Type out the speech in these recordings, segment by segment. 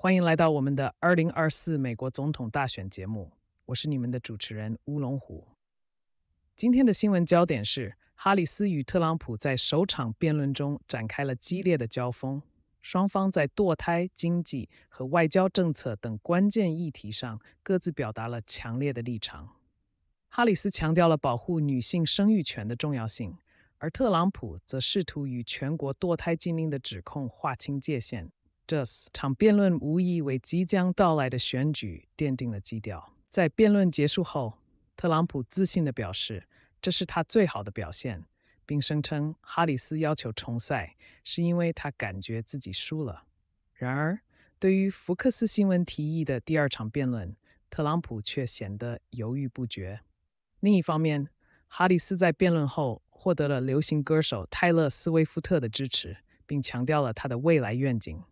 欢迎来到我们的二零二四美国总统大选节目，我是你们的主持人乌龙虎。今天的新闻焦点是哈里斯与特朗普在首场辩论中展开了激烈的交锋，双方在堕胎、经济和外交政策等关键议题上各自表达了强烈的立场。哈里斯强调了保护女性生育权的重要性，而特朗普则试图与全国堕胎禁令的指控划清界限。这场辩论无疑为即将到来的选举奠定了基调。在辩论结束后，特朗普自信地表示这是他最好的表现，并声称哈里斯要求重赛是因为他感觉自己输了。然而，对于福克斯新闻提议的第二场辩论，特朗普却显得犹豫不决。另一方面，哈里斯在辩论后获得了流行歌手泰勒·斯威夫特的支持，并强调了他的未来愿景。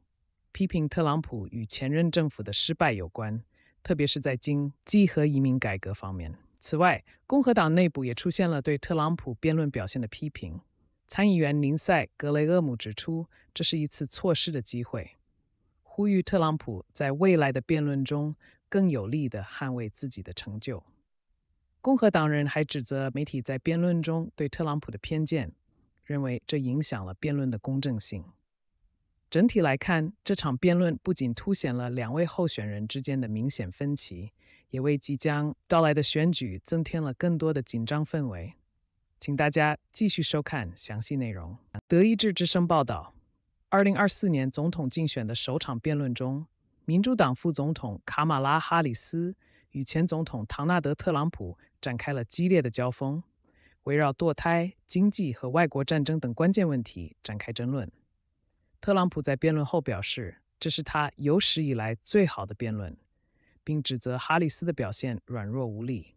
批评特朗普与前任政府的失败有关，特别是在经济和移民改革方面。此外，共和党内部也出现了对特朗普辩论表现的批评。参议员林赛·格雷厄姆指出，这是一次错失的机会，呼吁特朗普在未来的辩论中更有力地捍卫自己的成就。共和党人还指责媒体在辩论中对特朗普的偏见，认为这影响了辩论的公正性。整体来看，这场辩论不仅凸显了两位候选人之间的明显分歧，也为即将到来的选举增添了更多的紧张氛围。请大家继续收看详细内容。德意志之声报道，二零二四年总统竞选的首场辩论中，民主党副总统卡马拉·哈里斯与前总统唐纳德·特朗普展开了激烈的交锋，围绕堕胎、经济和外国战争等关键问题展开争论。特朗普在辩论后表示，这是他有史以来最好的辩论，并指责哈里斯的表现软弱无力。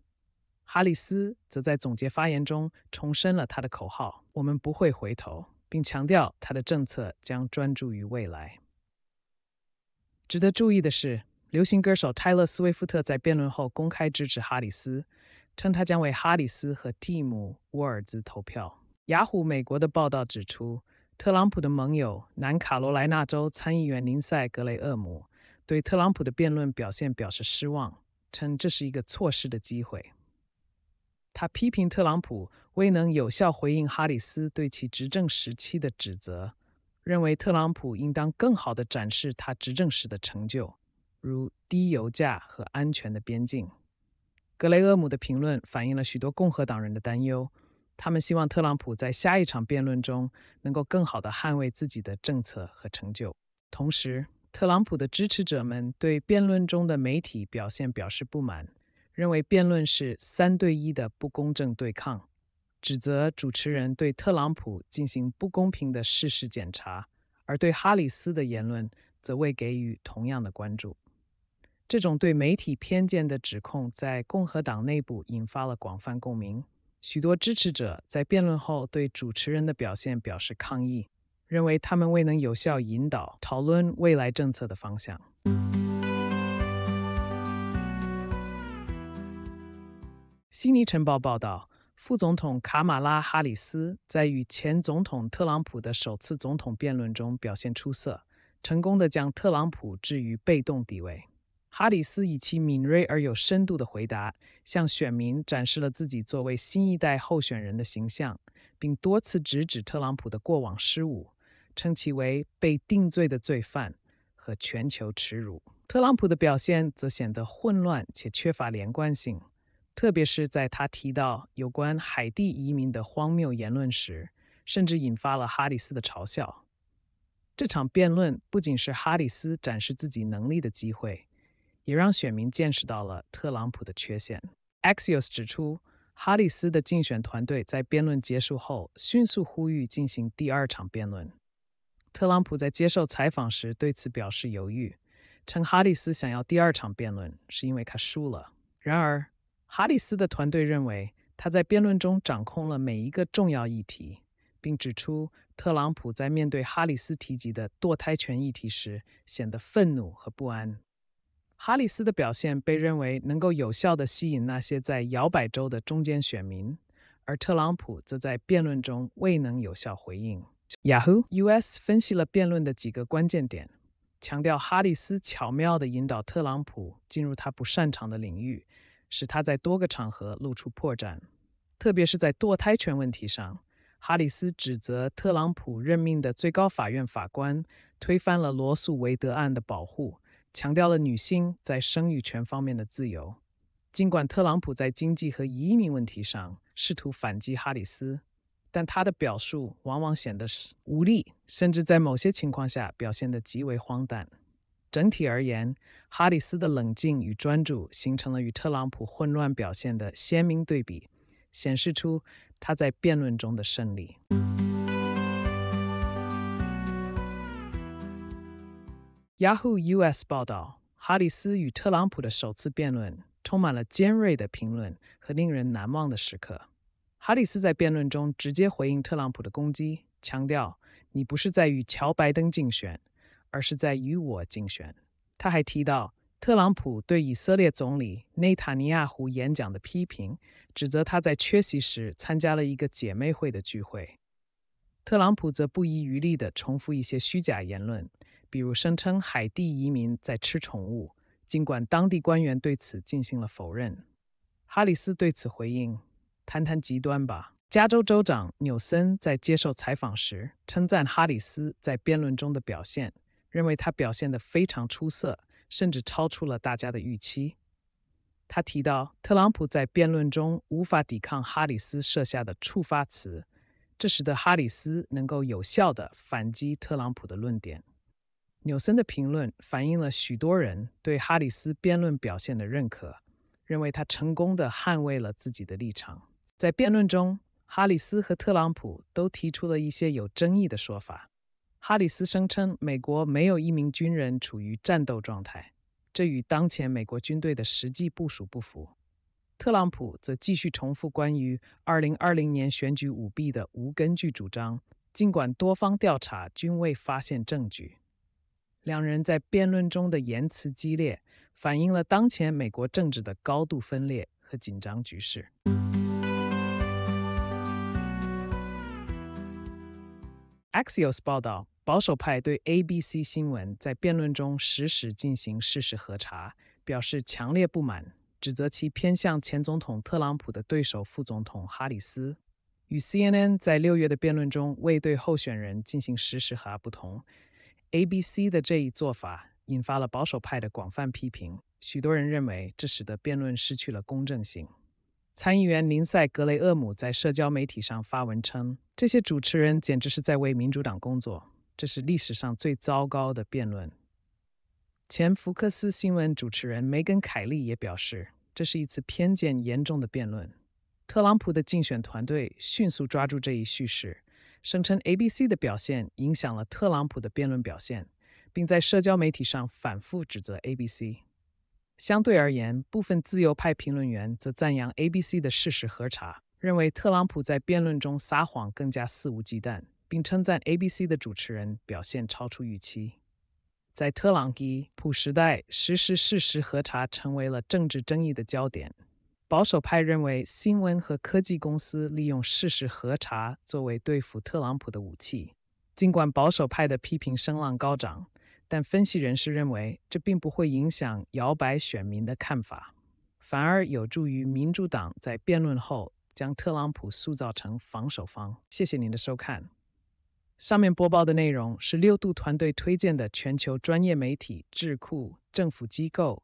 哈里斯则在总结发言中重申了他的口号：“我们不会回头”，并强调他的政策将专注于未来。值得注意的是，流行歌手泰勒·斯威夫特在辩论后公开支持哈里斯，称他将为哈里斯和蒂姆·沃尔兹投票。雅虎美国的报道指出。特朗普的盟友、南卡罗来纳州参议员林赛·格雷厄姆对特朗普的辩论表现表示失望，称这是一个错失的机会。他批评特朗普未能有效回应哈里斯对其执政时期的指责，认为特朗普应当更好地展示他执政时的成就，如低油价和安全的边境。格雷厄姆的评论反映了许多共和党人的担忧。他们希望特朗普在下一场辩论中能够更好地捍卫自己的政策和成就。同时，特朗普的支持者们对辩论中的媒体表现表示不满，认为辩论是三对一的不公正对抗，指责主持人对特朗普进行不公平的事实检查，而对哈里斯的言论则未给予同样的关注。这种对媒体偏见的指控在共和党内部引发了广泛共鸣。许多支持者在辩论后对主持人的表现表示抗议，认为他们未能有效引导讨论未来政策的方向。悉尼晨报报道，副总统卡马拉·哈里斯在与前总统特朗普的首次总统辩论中表现出色，成功的将特朗普置于被动地位。哈里斯以其敏锐而有深度的回答，向选民展示了自己作为新一代候选人的形象，并多次直指特朗普的过往失误，称其为被定罪的罪犯和全球耻辱。特朗普的表现则显得混乱且缺乏连贯性，特别是在他提到有关海地移民的荒谬言论时，甚至引发了哈里斯的嘲笑。这场辩论不仅是哈里斯展示自己能力的机会。也让选民见识到了特朗普的缺陷。Axios 指出，哈里斯的竞选团队在辩论结束后迅速呼吁进行第二场辩论。特朗普在接受采访时对此表示犹豫，称哈里斯想要第二场辩论是因为他输了。然而，哈里斯的团队认为他在辩论中掌控了每一个重要议题，并指出特朗普在面对哈里斯提及的堕胎权议题时显得愤怒和不安。哈里斯的表现被认为能够有效地吸引那些在摇摆州的中间选民，而特朗普则在辩论中未能有效回应。Yahoo US 分析了辩论的几个关键点，强调哈里斯巧妙地引导特朗普进入他不擅长的领域，使他在多个场合露出破绽。特别是在堕胎权问题上，哈里斯指责特朗普任命的最高法院法官推翻了罗素韦德案的保护。强调了女性在生育权方面的自由。尽管特朗普在经济和移民问题上试图反击哈里斯，但他的表述往往显得是无力，甚至在某些情况下表现得极为荒诞。整体而言，哈里斯的冷静与专注形成了与特朗普混乱表现的鲜明对比，显示出他在辩论中的胜利。Yahoo US 报道，哈里斯与特朗普的首次辩论充满了尖锐的评论和令人难忘的时刻。哈里斯在辩论中直接回应特朗普的攻击，强调：“你不是在与乔·拜登竞选，而是在与我竞选。”他还提到特朗普对以色列总理内塔尼亚胡演讲的批评，指责他在缺席时参加了一个姐妹会的聚会。特朗普则不遗余力地重复一些虚假言论。比如声称海地移民在吃宠物，尽管当地官员对此进行了否认。哈里斯对此回应：“谈谈极端吧。”加州州长纽森在接受采访时称赞哈里斯在辩论中的表现，认为他表现得非常出色，甚至超出了大家的预期。他提到，特朗普在辩论中无法抵抗哈里斯设下的触发词，这使得哈里斯能够有效地反击特朗普的论点。纽森的评论反映了许多人对哈里斯辩论表现的认可，认为他成功地捍卫了自己的立场。在辩论中，哈里斯和特朗普都提出了一些有争议的说法。哈里斯声称美国没有一名军人处于战斗状态，这与当前美国军队的实际部署不符。特朗普则继续重复关于2020年选举舞弊的无根据主张，尽管多方调查均未发现证据。两人在辩论中的言辞激烈，反映了当前美国政治的高度分裂和紧张局势。Axios 报道，保守派对 ABC 新闻在辩论中实时进行事实核查表示强烈不满，指责其偏向前总统特朗普的对手副总统哈里斯。与 CNN 在六月的辩论中未对候选人进行实时核查不同。ABC 的这一做法引发了保守派的广泛批评，许多人认为这使得辩论失去了公正性。参议员林赛·格雷厄姆在社交媒体上发文称：“这些主持人简直是在为民主党工作，这是历史上最糟糕的辩论。”前福克斯新闻主持人梅根·凯利也表示，这是一次偏见严重的辩论。特朗普的竞选团队迅速抓住这一叙事。声称 ABC 的表现影响了特朗普的辩论表现，并在社交媒体上反复指责 ABC。相对而言，部分自由派评论员则赞扬 ABC 的事实核查，认为特朗普在辩论中撒谎更加肆无忌惮，并称赞 ABC 的主持人表现超出预期。在特朗普时代，实时事实核查成为了政治争议的焦点。保守派认为，新闻和科技公司利用事实核查作为对付特朗普的武器。尽管保守派的批评声浪高涨，但分析人士认为，这并不会影响摇摆选民的看法，反而有助于民主党在辩论后将特朗普塑造成防守方。谢谢您的收看。上面播报的内容是六度团队推荐的全球专业媒体、智库、政府机构。